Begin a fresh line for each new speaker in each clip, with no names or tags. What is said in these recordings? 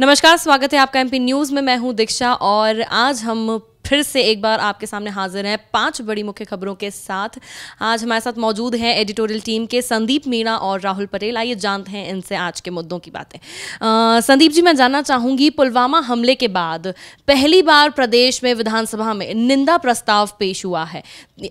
नमस्कार स्वागत है आपका एमपी न्यूज़ में मैं हूं दीक्षा और आज हम फिर से एक बार आपके सामने हाजिर हैं पांच बड़ी मुख्य खबरों के साथ आज हमारे साथ मौजूद हैं एडिटोरियल टीम के संदीप मीणा और राहुल पटेल आइए जानते हैं इनसे आज के मुद्दों की बातें संदीप जी मैं जानना चाहूंगी पुलवामा हमले के बाद पहली बार प्रदेश में विधानसभा में निंदा प्रस्ताव पेश हुआ है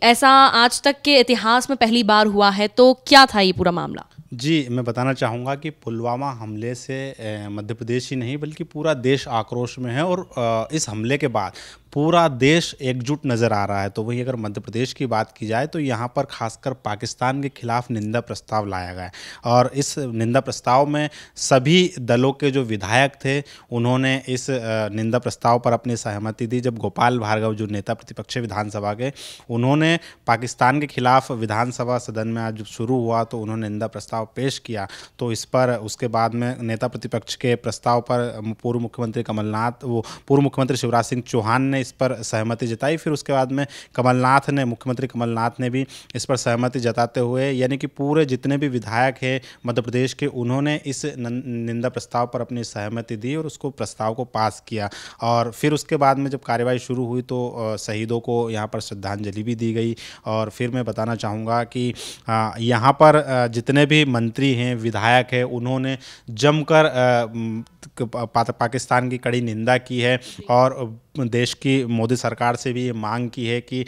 ऐसा आज तक के इतिहास में पहली बार हुआ है तो क्या था ये पूरा मामला
जी मैं बताना चाहूँगा कि पुलवामा हमले से मध्य प्रदेश ही नहीं बल्कि पूरा देश आक्रोश में है और इस हमले के बाद पूरा देश एकजुट नज़र आ रहा है तो वही अगर मध्य प्रदेश की बात की जाए तो यहाँ पर खासकर पाकिस्तान के खिलाफ निंदा प्रस्ताव लाया गया और इस निंदा प्रस्ताव में सभी दलों के जो विधायक थे उन्होंने इस निंदा प्रस्ताव पर अपनी सहमति दी जब गोपाल भार्गव जो नेता प्रतिपक्ष विधानसभा के उन्होंने पाकिस्तान के खिलाफ विधानसभा सदन में आज शुरू हुआ तो उन्होंने निंदा प्रस्ताव प्रस्ताव पेश किया तो इस पर उसके बाद में नेता प्रतिपक्ष के प्रस्ताव पर पूर्व मुख्यमंत्री कमलनाथ वो पूर्व मुख्यमंत्री शिवराज सिंह चौहान ने इस पर सहमति जताई फिर उसके बाद में कमलनाथ ने मुख्यमंत्री कमलनाथ ने भी इस पर सहमति जताते हुए यानी कि पूरे जितने भी विधायक हैं मध्य प्रदेश के उन्होंने इस निंदा प्रस्ताव पर अपनी सहमति दी और उसको प्रस्ताव को पास किया और फिर उसके बाद में जब कार्यवाही शुरू हुई तो शहीदों को यहाँ पर श्रद्धांजलि भी दी गई और फिर मैं बताना चाहूँगा कि यहाँ पर जितने भी मंत्री हैं विधायक हैं उन्होंने जमकर पाकिस्तान की कड़ी निंदा की है और देश की मोदी सरकार से भी ये मांग की है कि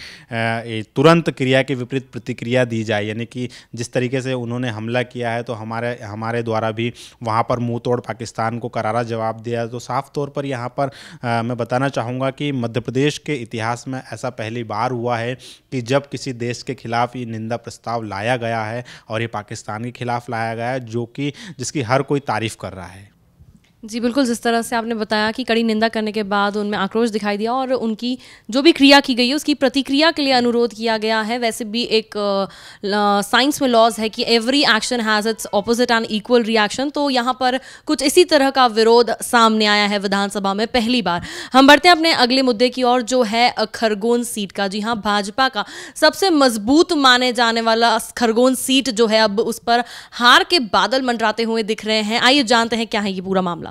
तुरंत क्रिया के विपरीत प्रतिक्रिया दी जाए यानी कि जिस तरीके से उन्होंने हमला किया है तो हमारे हमारे द्वारा भी वहाँ पर मुँह तोड़ पाकिस्तान को करारा जवाब दिया तो साफ तौर पर यहाँ पर आ, मैं बताना चाहूँगा कि मध्य प्रदेश के इतिहास में ऐसा पहली बार हुआ है कि जब किसी देश के खिलाफ ये निंदा प्रस्ताव लाया गया है और ये पाकिस्तान के खिलाफ लाया गया है जो कि जिसकी हर कोई तारीफ़ कर रहा है
जी बिल्कुल जिस तरह से आपने बताया कि कड़ी निंदा करने के बाद उनमें आक्रोश दिखाई दिया और उनकी जो भी क्रिया की गई है उसकी प्रतिक्रिया के लिए अनुरोध किया गया है वैसे भी एक साइंस में लॉज है कि every action has its opposite and equal reaction तो यहाँ पर कुछ इसी तरह का विरोध सामने आया है विधानसभा में पहली बार हम बढ़ते हैं अपने अगले मुद्दे की ओर जो है खरगोन सीट का जी हाँ भाजपा का सबसे मजबूत माने जाने वाला खरगोन सीट जो है अब उस पर हार के बादल मंडराते हुए दिख रहे हैं आइए जानते हैं क्या है ये पूरा मामला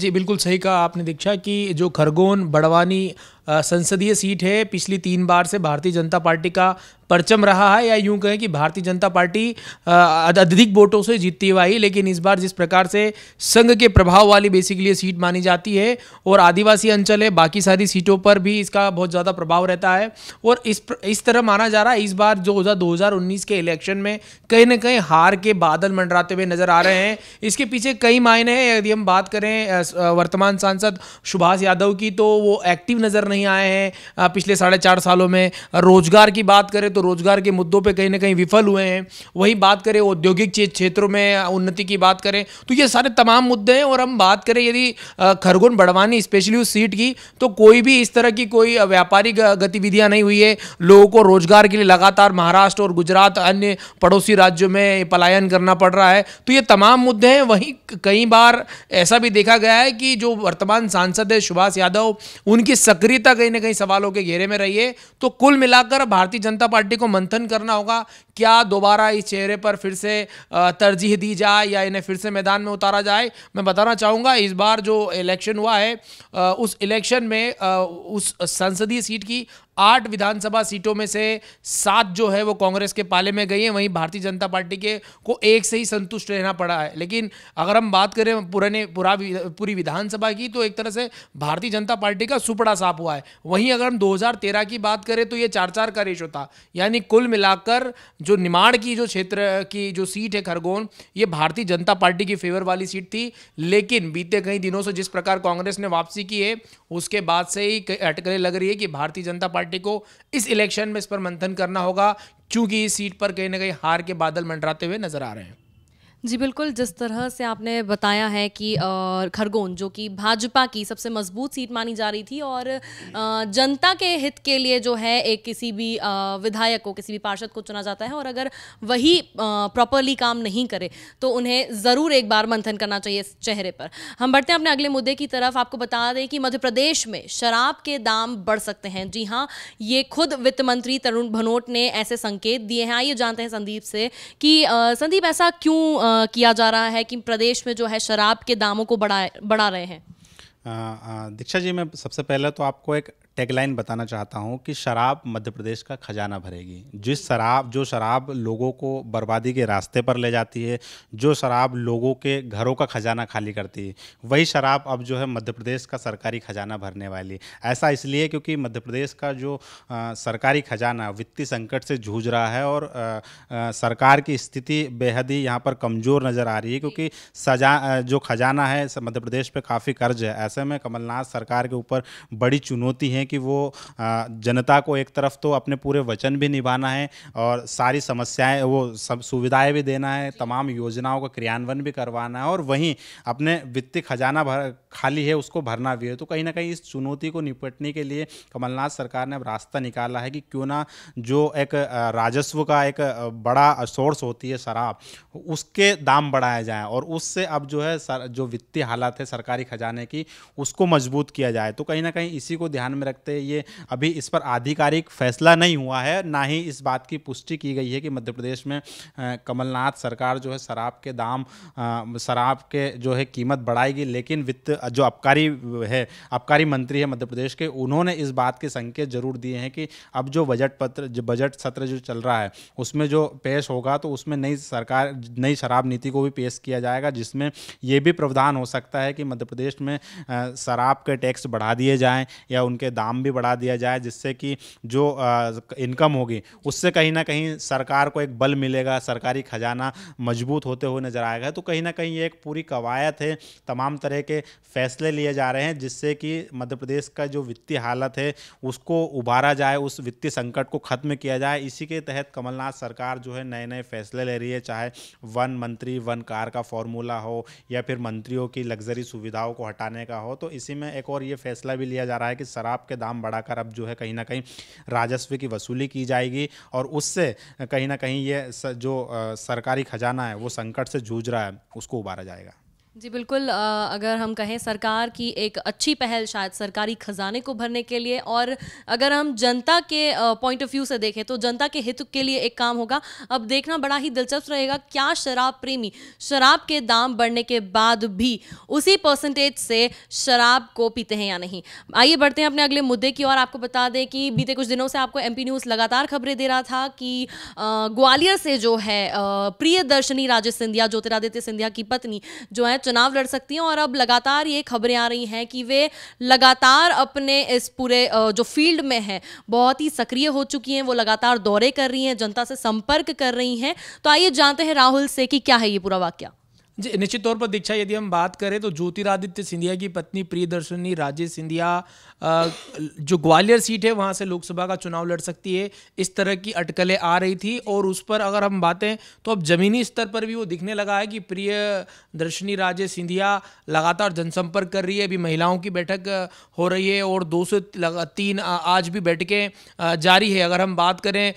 जी बिल्कुल
सही कहा आपने दीक्षा कि जो खरगोन बड़वानी संसदीय सीट है पिछली तीन बार से भारतीय जनता पार्टी का परचम रहा है या यूं कहें कि भारतीय जनता पार्टी अधिक वोटों से जीतती हुई आई लेकिन इस बार जिस प्रकार से संघ के प्रभाव वाली बेसिकली सीट मानी जाती है और आदिवासी अंचल है बाकी सारी सीटों पर भी इसका बहुत ज़्यादा प्रभाव रहता है और इस इस तरह माना जा रहा है इस बार जो दो हज़ार के इलेक्शन में कहीं ना कहीं हार के बादल मंडराते हुए नजर आ रहे हैं इसके पीछे कई मायने हैं यदि हम बात करें वर्तमान सांसद सुभाष यादव की तो वो एक्टिव नज़र नहीं नहीं आए हैं पिछले साढ़े चार सालों में रोजगार की बात करें तो रोजगार के मुद्दों पर कहीं ना कहीं विफल हुए हैं वहीं बात करें औद्योगिक क्षेत्रों में उन्नति की बात करें तो ये सारे तमाम मुद्दे हैं और हम बात करें यदि खरगोन बड़वानी स्पेशली उस सीट की तो कोई भी इस तरह की कोई व्यापारिक गतिविधियां नहीं हुई है लोगों को रोजगार के लिए लगातार महाराष्ट्र और गुजरात अन्य पड़ोसी राज्यों में पलायन करना पड़ रहा है तो ये तमाम मुद्दे हैं वहीं कई बार ऐसा भी देखा गया है कि जो वर्तमान सांसद है सुभाष यादव उनकी सक्रिय जनता कहीं ना कहीं सवालों के घेरे में रही है तो कुल मिलाकर भारतीय जनता पार्टी को मंथन करना होगा क्या दोबारा इस चेहरे पर फिर से तरजीह दी जाए या इन्हें फिर से मैदान में उतारा जाए मैं बताना चाहूँगा इस बार जो इलेक्शन हुआ है उस इलेक्शन में उस संसदीय सीट की आठ विधानसभा सीटों में से सात जो है वो कांग्रेस के पाले में गई हैं वहीं भारतीय जनता पार्टी के को एक से ही संतुष्ट रहना पड़ा है लेकिन अगर हम बात करें पुराने पूरा पूरी विधानसभा की तो एक तरह से भारतीय जनता पार्टी का सुपड़ा साफ हुआ है वहीं अगर हम 2013 की बात करें तो ये चार चार का रेशो था यानी कुल मिलाकर जो निमाड़ की जो क्षेत्र की जो सीट है खरगोन ये भारतीय जनता पार्टी की फेवर वाली सीट थी लेकिन बीते कई दिनों से जिस प्रकार कांग्रेस ने वापसी की है उसके बाद से ही अटकलें लग रही है कि भारतीय जनता पार्टी पार्टी को इस इलेक्शन में इस पर मंथन करना होगा क्योंकि इस सीट पर कहीं ना कहीं हार के बादल मंडराते हुए नजर आ रहे हैं
जी बिल्कुल जिस तरह से आपने बताया है कि खरगोन जो कि भाजपा की सबसे मजबूत सीट मानी जा रही थी और जनता के हित के लिए जो है एक किसी भी विधायक को किसी भी पार्षद को चुना जाता है और अगर वही प्रॉपरली काम नहीं करे तो उन्हें ज़रूर एक बार मंथन करना चाहिए इस चेहरे पर हम बढ़ते हैं अपने अगले मुद्दे की तरफ आपको बता दें कि मध्य प्रदेश में शराब के दाम बढ़ सकते हैं जी हाँ ये खुद वित्त मंत्री तरुण भनोट ने ऐसे संकेत दिए हैं आइए जानते हैं संदीप से कि संदीप ऐसा क्यों किया जा रहा है कि प्रदेश में जो है शराब के दामों को बढ़ा बढ़ा रहे हैं
दीक्षा जी मैं सबसे पहले तो आपको एक टैगलाइन बताना चाहता हूँ कि शराब मध्य प्रदेश का खजाना भरेगी जिस शराब जो शराब लोगों को बर्बादी के रास्ते पर ले जाती है जो शराब लोगों के घरों का खजाना खाली करती है वही शराब अब जो है मध्य प्रदेश का सरकारी खजाना भरने वाली ऐसा इसलिए क्योंकि मध्य प्रदेश का जो आ, सरकारी खजाना वित्तीय संकट से जूझ रहा है और आ, आ, सरकार की स्थिति बेहद ही यहाँ पर कमज़ोर नज़र आ रही है क्योंकि सजा जो खजाना है मध्य प्रदेश पर काफ़ी कर्ज है ऐसे में कमलनाथ सरकार के ऊपर बड़ी चुनौती है हैं कि वो जनता को एक तरफ तो अपने पूरे वचन भी निभाना है और सारी समस्याएं वो सब सुविधाएं भी देना है तमाम योजनाओं का क्रियान्वयन भी करवाना है और वहीं अपने वित्तीय खजाना भर खाली है उसको भरना भी है तो कहीं ना कहीं इस चुनौती को निपटने के लिए कमलनाथ सरकार ने अब रास्ता निकाला है कि क्यों ना जो एक राजस्व का एक बड़ा सोर्स होती है शराब उसके दाम बढ़ाए जाए और उससे अब जो है जो वित्तीय हालात है सरकारी खजाने की उसको मजबूत किया जाए तो कहीं ना कहीं इसी को ध्यान में रख सकते ये अभी इस पर आधिकारिक फैसला नहीं हुआ है ना ही इस बात की पुष्टि की गई है कि मध्य प्रदेश में कमलनाथ सरकार जो है शराब के दाम शराब के जो है कीमत बढ़ाएगी लेकिन वित्त जो आबकारी है आबकारी मंत्री है मध्य प्रदेश के उन्होंने इस बात के संकेत जरूर दिए हैं कि अब जो बजट पत्र जो बजट सत्र जो चल रहा है उसमें जो पेश होगा तो उसमें नई सरकार नई शराब नीति को भी पेश किया जाएगा जिसमें यह भी प्रावधान हो सकता है कि मध्य प्रदेश में शराब के टैक्स बढ़ा दिए जाएं या उनके दाम दाम भी बढ़ा दिया जाए जिससे कि जो इनकम होगी उससे कहीं ना कहीं सरकार को एक बल मिलेगा सरकारी खजाना मजबूत होते हुए नज़र आएगा तो कहीं ना कहीं ये एक पूरी कवायद है तमाम तरह के फैसले लिए जा रहे हैं जिससे कि मध्य प्रदेश का जो वित्तीय हालत है उसको उभारा जाए उस वित्तीय संकट को ख़त्म किया जाए इसी के तहत कमलनाथ सरकार जो है नए नए फैसले ले रही है चाहे वन मंत्री वन कार का फॉर्मूला हो या फिर मंत्रियों की लग्जरी सुविधाओं को हटाने का हो तो इसी में एक और ये फैसला भी लिया जा रहा है कि शराब के दाम बढ़ाकर अब जो है कहीं ना कहीं राजस्व की वसूली की जाएगी और उससे कहीं ना कहीं ये जो सरकारी खजाना है वो संकट से जूझ रहा है उसको उबारा जाएगा
जी बिल्कुल अगर हम कहें सरकार की एक अच्छी पहल शायद सरकारी खजाने को भरने के लिए और अगर हम जनता के पॉइंट ऑफ व्यू से देखें तो जनता के हित के लिए एक काम होगा अब देखना बड़ा ही दिलचस्प रहेगा क्या शराब प्रेमी शराब के दाम बढ़ने के बाद भी उसी परसेंटेज से शराब को पीते हैं या नहीं आइए बढ़ते हैं अपने अगले मुद्दे की और आपको बता दें कि बीते कुछ दिनों से आपको एम न्यूज़ लगातार खबरें दे रहा था कि ग्वालियर से जो है दर्शनी राजेश सिंधिया ज्योतिरादित्य सिंधिया की पत्नी जो है चुनाव लड़ सकती हैं और अब लगातार ये खबरें आ रही हैं कि वे लगातार अपने इस पूरे जो फील्ड में हैं बहुत ही सक्रिय हो चुकी हैं वो लगातार दौरे कर रही हैं जनता से संपर्क कर रही हैं तो आइए जानते हैं राहुल से कि क्या है ये पूरा वाक्य
जी निश्चित तौर पर दीक्षा यदि हम बात करें तो ज्योतिरादित्य सिंधिया की पत्नी प्रियदर्शनी राजेश सिंधिया जो ग्वालियर सीट है वहाँ से लोकसभा का चुनाव लड़ सकती है इस तरह की अटकलें आ रही थी और उस पर अगर हम बातें तो अब ज़मीनी स्तर पर भी वो दिखने लगा है कि प्रिय दर्शनी राजेश सिंधिया लगातार जनसंपर्क कर रही है अभी महिलाओं की बैठक हो रही है और दो से तीन आज भी बैठकें जारी है अगर हम बात करें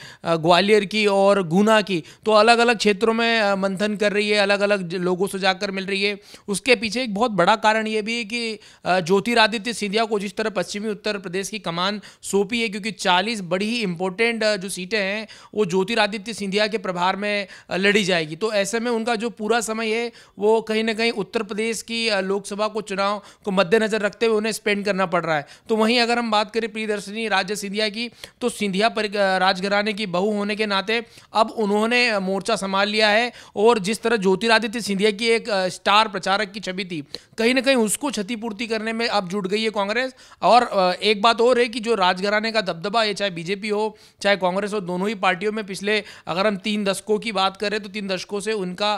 ग्वालियर की और गुना की तो अलग अलग क्षेत्रों में मंथन कर रही है अलग अलग लोगों जाकर मिल रही है उसके पीछे एक बहुत बड़ा कारण ये भी है कि ज्योतिरादित्य सिंधिया को जिस तरह पश्चिमी उत्तर प्रदेश की कमान सौंपी है क्योंकि चालीस बड़ी ही इंपॉर्टेंट जो सीटें हैं वो ज्योतिरादित्य सिंधिया के प्रभार में लड़ी जाएगी तो ऐसे में उनका जो पूरा समय है वो कहीं ना कहीं उत्तर प्रदेश की लोकसभा को चुनाव को मद्देनजर रखते हुए उन्हें स्पेंड करना पड़ रहा है तो वहीं अगर हम बात करें प्रियदर्शनी राज्य सिंधिया की तो सिंधिया राजघराने की बहू होने के नाते अब उन्होंने मोर्चा संभाल लिया है और जिस तरह ज्योतिरादित्य सिंधिया की एक स्टार प्रचारक की छवि थी कहीं ना कहीं उसको क्षतिपूर्ति करने में अब जुट गई है कांग्रेस और एक बात और है कि जो राजघराने का दबदबा है चाहे बीजेपी हो चाहे कांग्रेस हो दोनों ही पार्टियों में पिछले अगर हम तीन दशकों की बात करें तो तीन दशकों से उनका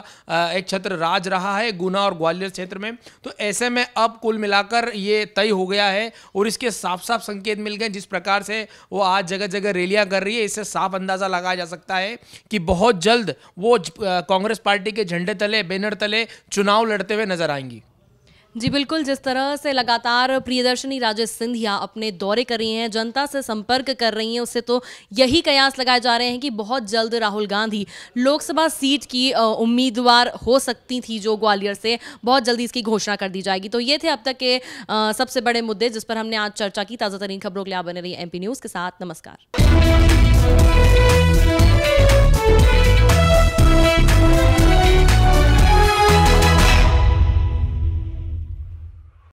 एक छत्र राज रहा है गुना और ग्वालियर क्षेत्र में तो ऐसे में अब कुल मिलाकर ये तय हो गया है और इसके साफ साफ संकेत मिल गए जिस प्रकार से वो आज जगह जगह रैलियां कर रही है इससे साफ अंदाजा लगाया जा सकता है कि बहुत जल्द वो कांग्रेस पार्टी के झंडे तले बैनर तले पहले चुनाव लड़ते हुए नजर आएंगी
जी बिल्कुल जिस तरह से लगातार प्रियदर्शनी राजेश सिंधिया अपने दौरे कर रही हैं जनता से संपर्क कर रही हैं उससे तो यही कयास लगाए जा रहे हैं कि बहुत जल्द राहुल गांधी लोकसभा सीट की उम्मीदवार हो सकती थी जो ग्वालियर से बहुत जल्दी इसकी घोषणा कर दी जाएगी तो ये थे अब तक के सबसे बड़े मुद्दे जिस पर हमने आज चर्चा की ताज़ा खबरों के लिए आप बने रही एम न्यूज़ के साथ नमस्कार